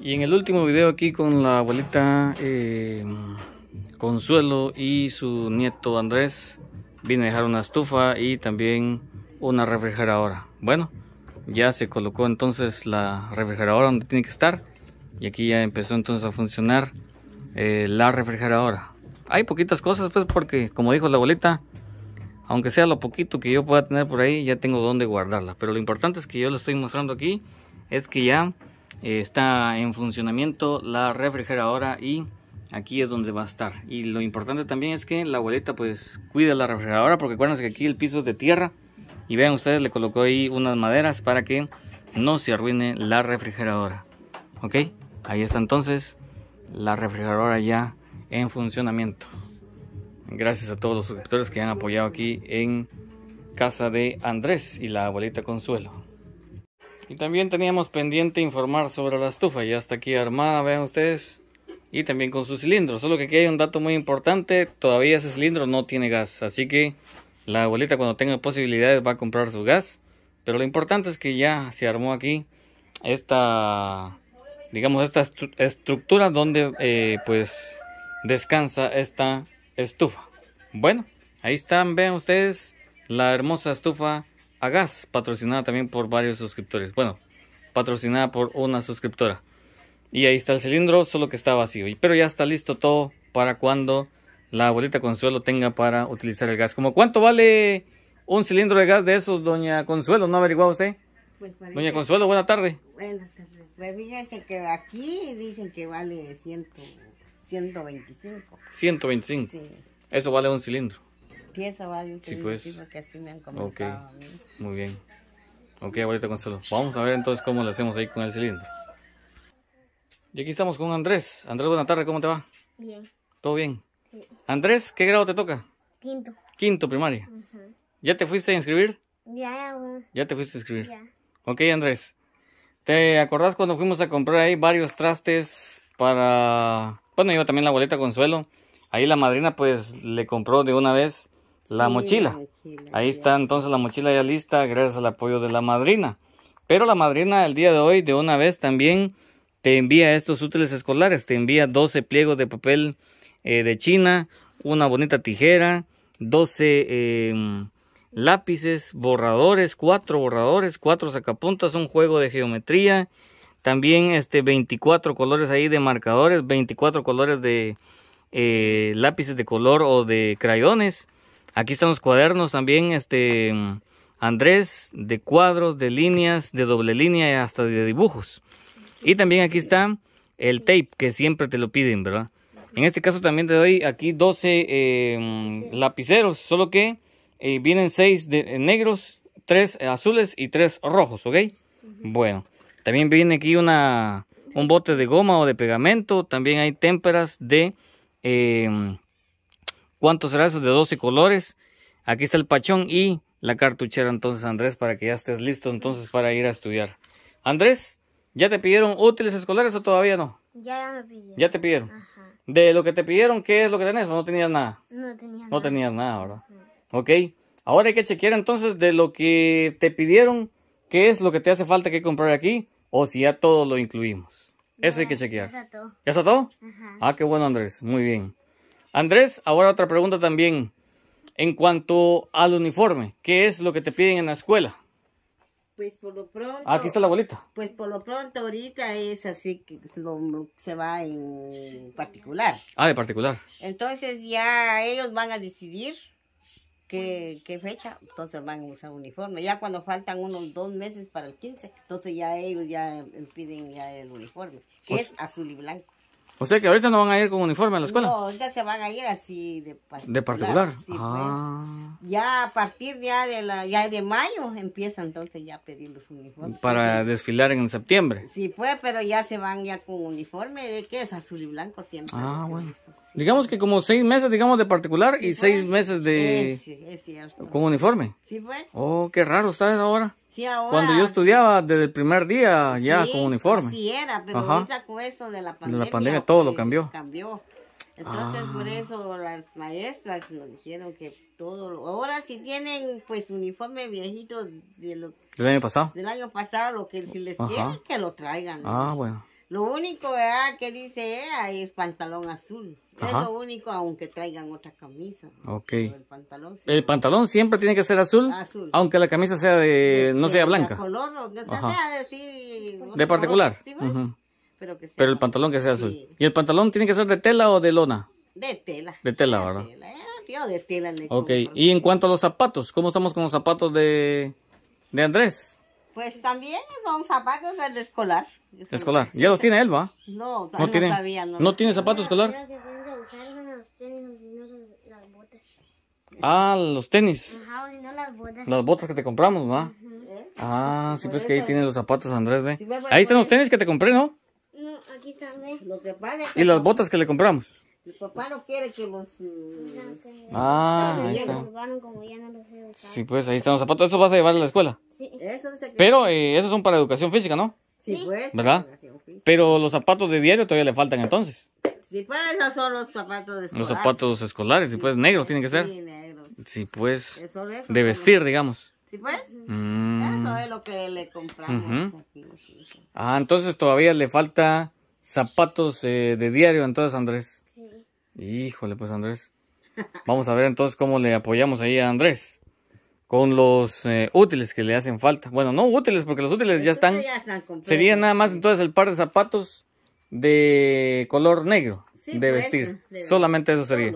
Y en el último video aquí con la abuelita eh, Consuelo y su nieto Andrés, vine a dejar una estufa y también una refrigeradora. Bueno, ya se colocó entonces la refrigeradora donde tiene que estar y aquí ya empezó entonces a funcionar eh, la refrigeradora. Hay poquitas cosas pues porque como dijo la abuelita, aunque sea lo poquito que yo pueda tener por ahí, ya tengo donde guardarla. Pero lo importante es que yo lo estoy mostrando aquí, es que ya eh, está en funcionamiento la refrigeradora y aquí es donde va a estar. Y lo importante también es que la abuelita pues cuida la refrigeradora porque acuérdense que aquí el piso es de tierra y vean ustedes le colocó ahí unas maderas para que no se arruine la refrigeradora. Ok, ahí está entonces la refrigeradora ya en funcionamiento. Gracias a todos los suscriptores que han apoyado aquí en casa de Andrés y la abuelita Consuelo. Y también teníamos pendiente informar sobre la estufa. Ya está aquí armada, vean ustedes. Y también con su cilindro. Solo que aquí hay un dato muy importante. Todavía ese cilindro no tiene gas. Así que la abuelita cuando tenga posibilidades va a comprar su gas. Pero lo importante es que ya se armó aquí esta, digamos, esta estructura donde eh, pues descansa esta estufa. Bueno, ahí están, vean ustedes la hermosa estufa a gas, patrocinada también por varios suscriptores. Bueno, patrocinada por una suscriptora. Y ahí está el cilindro, solo que está vacío. Pero ya está listo todo para cuando la abuelita Consuelo tenga para utilizar el gas. ¿Cómo cuánto vale un cilindro de gas de esos, doña Consuelo? ¿No averigua usted? Pues, doña Consuelo, buena tarde. Buenas tardes. Pues que aquí dicen que vale 125. 125. Sí. Eso vale un cilindro varios sí, pues. porque así me han comentado Muy bien. Ok, abuelita Consuelo. Vamos a ver entonces cómo lo hacemos ahí con el cilindro. Y aquí estamos con Andrés. Andrés, buena tarde, ¿cómo te va? Bien. ¿Todo bien? Sí. Andrés, ¿qué grado te toca? Quinto. Quinto primaria. ¿Ya te fuiste a inscribir? Ya. ¿Ya te fuiste a inscribir? Ya. Ok, Andrés. ¿Te acordás cuando fuimos a comprar ahí varios trastes para... Bueno, iba también la abuelita Consuelo. Ahí la madrina pues le compró de una vez la, mochila. Ahí está entonces la mochila ya lista gracias al apoyo de la madrina. Pero la madrina el día de hoy de una vez también te envía estos útiles escolares, te envía 12 pliegos de papel eh, de China, una bonita tijera, 12 em, lápices, borradores, cuatro borradores, cuatro sacapuntas, un juego de geometría, también este 24 colores ahí de marcadores, 24 colores de eh, lápices de color o de crayones, Aquí están los cuadernos también, este Andrés, de cuadros, de líneas, de doble línea y hasta de dibujos. Y también aquí está el tape, que siempre te lo piden, ¿verdad? En este caso también te doy aquí 12 em, lapiceros, solo que eh, vienen 6 de, eh, negros, 3 azules y 3 rojos, ¿ok? Bueno, también viene aquí una, un bote de goma o de pegamento, también hay témperas de em, cuántos esos de 12 colores. Aquí está el pachón y la cartuchera entonces Andrés para que ya estés listo entonces para ir a estudiar. Andrés, ¿ya te pidieron útiles escolares o todavía no? Ya me pidieron. ¿Ya te pidieron? Ajá. De lo que te pidieron, ¿qué es lo que tenés o no tenías nada? No tenías nada. No tenías nada, ¿verdad? Ok. Ahora hay que chequear entonces de lo que te pidieron, ¿qué es lo que te hace falta que comprar aquí? O si ya todo lo incluimos. Eso hay que chequear. ¿Ya está todo? ¿Ya está todo? Ajá. Ah, qué bueno Andrés. Muy bien. Andrés, ahora otra pregunta también en cuanto al uniforme. ¿Qué es lo que te piden en la escuela? Pues por lo pronto. Ah, aquí está la bolita. Pues por lo pronto ahorita es así que se va en particular. Ah, de particular. Entonces ya ellos van a decidir qué, fecha, entonces van a usar uniforme. Ya cuando faltan unos dos meses para el 15, entonces ya ellos ya piden ya el uniforme, que pues es azul y blanco. O sea que ahorita no van a ir con uniforme a la escuela. No, ahorita se van a ir así de particular. De particular. Pues. ah. ya a partir ya de ya de mayo empieza entonces ya a pedir los uniformes. Para desfilar en septiembre. Sí, fue, pues, pero ya se van ya con uniforme de qué es azul y blanco siempre. Ah, bueno. Digamos que como seis meses, digamos, de particular y seis pues. meses de... sí, es cierto. Con uniforme. Sí, fue. Oh, qué raro, está ahora? Cuando yo estudiaba desde el primer día ya con uniforme. Sí, era, pero ahorita con eso de la pandemia. la pandemia todo lo cambió. Cambió. Entonces por ah. eso las maestras nos dijeron que todo, ahora si tienen pues uniforme viejito de lo, del año pasado. Del año pasado, lo que si les quieren que lo traigan. Ah, bueno. Lo único, Que dice ahí es pantalón azul. Es lo único, aunque traigan otra camisa. Ok. El pantalón, siempre tiene que ser azul, aunque la camisa sea de, no sea blanca. De color, de, particular. Pero, el pantalón que sea azul. ¿Y el pantalón tiene que ser de tela o de lona? De tela. De tela, de ¿verdad? Tela. Eh, de tela Ok. ¿Y en cuanto a los zapatos? ¿Cómo estamos con los zapatos de, de Andrés? Pues también son zapatos del escolar. Escolar. Ya los tiene él, ¿va? No, tiene, todavía no. ¿No tiene zapatos escolar? los tenis, las botas. Ah, los tenis. las botas. que te compramos, ¿va? Ah, sí, pues que ahí tienen los zapatos, Andrés, ve. ahí están los tenis que te compré, ¿no? No, aquí están, ve. Lo Y las botas que le compramos. Mi papá no quiere que los... Eh, ah, ahí está. Como ya no sí, pues ahí están los zapatos. ¿Eso vas a llevar a la escuela? Sí. Pero eh, esos son para educación física, ¿no? Sí, pues. ¿Verdad? Pero los zapatos de diario todavía le faltan entonces. Sí, pues esos son los zapatos escolares. Los zapatos escolares, sí, pues negros tienen que ser. Sí, negros. Sí, pues. de, vestir, digamos. Sí, pues. Mm. Eso es lo que le compramos. Ah, entonces todavía le falta zapatos eh, de diario, entonces, Andrés. Híjole, pues Andrés. Vamos a ver entonces cómo le apoyamos ahí a Andrés. Con los eh, útiles que le hacen falta. Bueno, no útiles, porque los útiles ya están. sería nada más entonces el par de zapatos de color negro pues, de vestir. Solamente eso sería.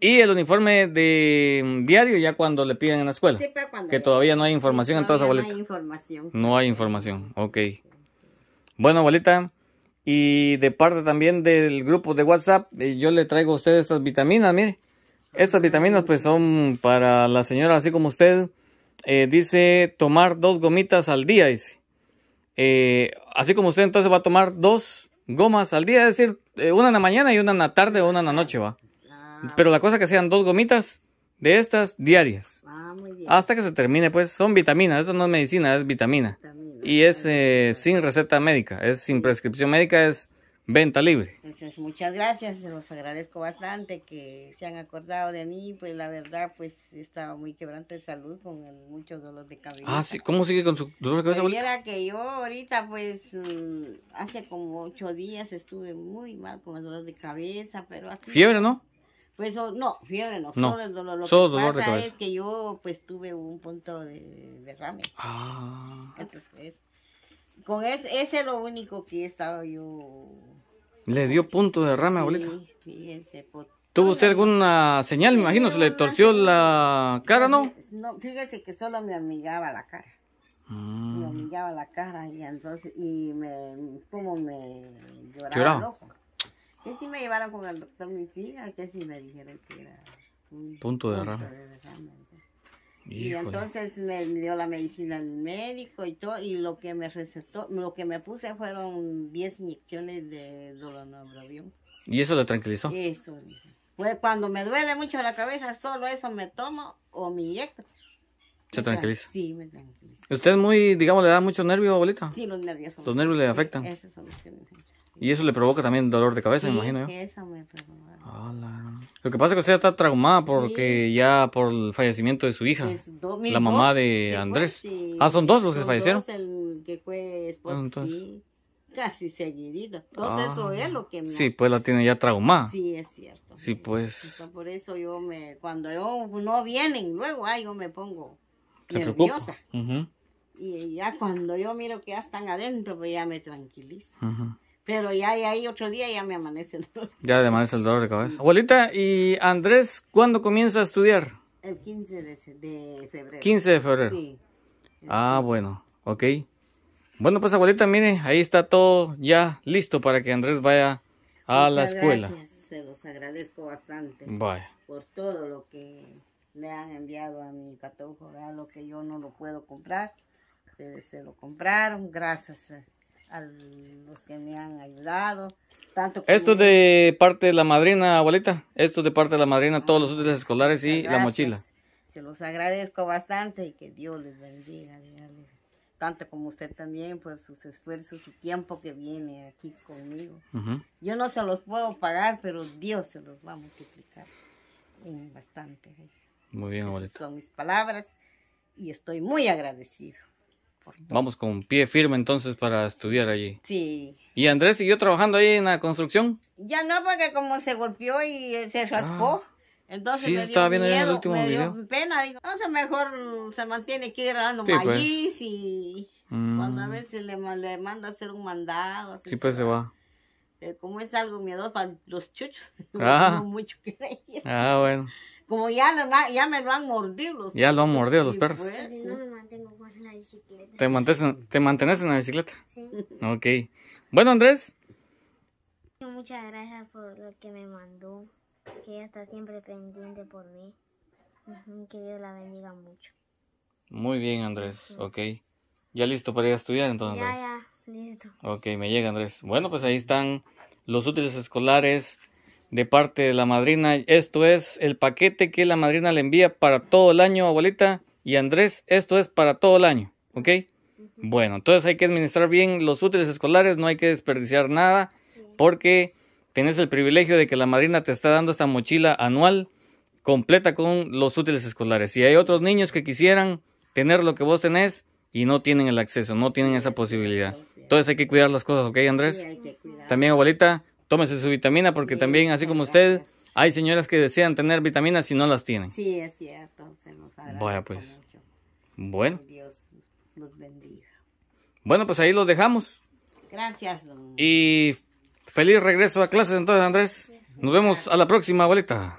Y el uniforme de mm, diario ya cuando le piden en la escuela. Pues, que todavía no hay información entonces abuelita, No hay información. No hay información, ok. Bueno, abuelita. Y de parte también del grupo de WhatsApp, eh, yo le traigo a usted estas vitaminas, mire. Estas vitaminas pues son para la señora así como usted. Eh, dice tomar dos gomitas al día, dice. Eh, así como usted entonces va a tomar dos gomas al día, es decir, una en la mañana y una en la tarde o una en la noche, va. Ah. Pero la cosa que sean dos gomitas de estas diarias. Ah, Hasta que se termine, pues son vitaminas, esto no es medicina, es vitamina. y es eh, sin receta médica, es sin prescripción médica, es venta libre. muchas gracias, se los agradezco bastante que se han acordado de mí, pues la verdad, pues estaba muy quebrante de salud con muchos mucho dolor de cabeza. Ah, sí, ¿cómo sigue con su dolor de cabeza? Pues, mira que yo ahorita, pues, mm, hace como ocho días estuve muy mal con el dolor de cabeza, pero así... Fiebre, ¿no? Pues no, fiebre no, no. Solo, lo, lo que pasa es que yo pues tuve un punto de derrame. Ah. Entonces, pues, con ese, ese es lo único que he estado yo... ¿Le dio punto de derrame, sí, abuelita? Fíjense, por... ¿Tuvo usted alguna señal? Me imagino, ¿se le torció la cara, no? No, fíjese que solo me amigaba la cara. Me ah. amigaba la cara y entonces, y me, como me lloraba, lloraba. loco. Que si me llevaron con el doctor mi hija, que sí me dijeron que era un punto de derrame. Y entonces me dio la medicina el médico y todo, y lo que me recetó, lo que me puse fueron 10 inyecciones de dolonabrobión. ¿Y eso le tranquilizó? Eso. Pues cuando me duele mucho la cabeza, solo eso me tomo o me inyecto. ¿Se tranquiliza? Sí, me tranquiliza. ¿Usted muy, digamos, le da mucho nervio, abuelita? Sí, los nervios son. ¿Los nervios le afectan? Sí, son los que me afectan. Y eso le provoca también dolor de cabeza, me imagino yo. Eso me Lo que pasa es que usted está traumada porque ya por el fallecimiento de su hija, la mamá de Andrés. Ah, son dos los que fallecieron. Dos el que fue ah, esposo, casi seguidito. Entonces ah. eso es lo que me... Sí, pues la tiene ya traumada. Sí, es cierto. Sí, pues. pues por eso yo me, cuando yo no vienen luego, yo me pongo nerviosa. Y ya cuando yo miro que ya están adentro, pues ya me tranquilizo. Ajá. Pero ya, hay otro día ya me amanece el dolor. Ya me amanece el dolor de cabeza. Abuelita, ¿y Andrés cuándo comienza a estudiar? El 15 de, febrero. 15 de febrero. Ah, bueno, ok. Bueno, pues abuelita, mire, ahí está todo ya listo para que Andrés vaya a la escuela. Se los agradezco bastante. Vaya. Por todo lo que le han enviado a mi Vean lo que yo no lo puedo comprar. Ustedes se lo compraron, gracias a los que me han ayudado. Tanto esto de parte de la madrina, abuelita. Esto de parte de la madrina, ah, todos los útiles escolares y la mochila. Se los agradezco bastante y que Dios les bendiga. Tanto como usted también, por pues, sus esfuerzos, su tiempo que viene aquí conmigo. Yo no se los puedo pagar, pero Dios se los va a multiplicar en bastante. Muy bien, abuelita. son mis palabras y estoy muy agradecido. Vamos con pie firme entonces para estudiar allí. Sí. ¿Y Andrés siguió trabajando ahí en la construcción? Ya no, porque como se golpeó y se ah. raspó. entonces sí, me estaba viendo en el último me pena, digo, entonces mejor se mantiene aquí grabando pues. maíz y cuando a mm. veces le, manda a hacer un mandado. sí, pues se va. Eh, como es algo miedo para los chuchos, ah. mucho que Ah, bueno. Como ya, ya me lo han mordido los Ya lo han mordido los perros. Pues, no me mantengo con la bicicleta. ¿Te, mantienes ¿Te en la bicicleta? Sí. Ok. Bueno, Andrés. Muchas gracias por lo que me mandó. Que ella está siempre pendiente por mí. Que Dios la bendiga mucho. Muy bien, Andrés. okay Ok. ¿Ya listo para ir a estudiar entonces? Ya, ya, listo. Ok, me llega, Andrés. Bueno, pues ahí están los útiles escolares de parte de la madrina. Esto es el paquete que la madrina le envía para todo el año, abuelita. Y Andrés, esto es para todo el año, ¿ok? Bueno, entonces hay que administrar bien los útiles escolares, no hay que desperdiciar nada, porque tenés el privilegio de que la madrina te está dando esta mochila anual completa con los útiles escolares. Si hay otros niños que quisieran tener lo que vos tenés y no tienen el acceso, no tienen esa posibilidad. Entonces hay que cuidar las cosas, ¿ok, Andrés? También, abuelita, tómese su vitamina porque también, así como usted, hay señoras que desean tener vitaminas y no las tienen. Sí, es cierto. Se pues. bueno, pues. Bueno. Dios los bendiga. Bueno, pues ahí los dejamos. Gracias, don. Y feliz regreso a clases entonces, Andrés. Nos vemos a la próxima, abuelita.